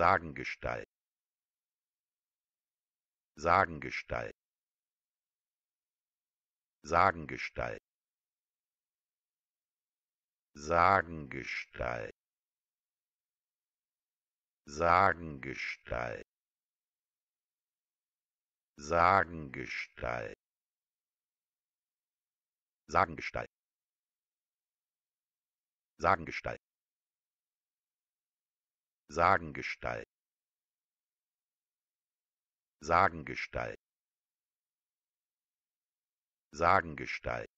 sagengestalt sagengestalt sagengestalt sagengestalt sagengestalt sagengestalt sagengestalt sagengestalt sagengestalt sagengestalt sagengestalt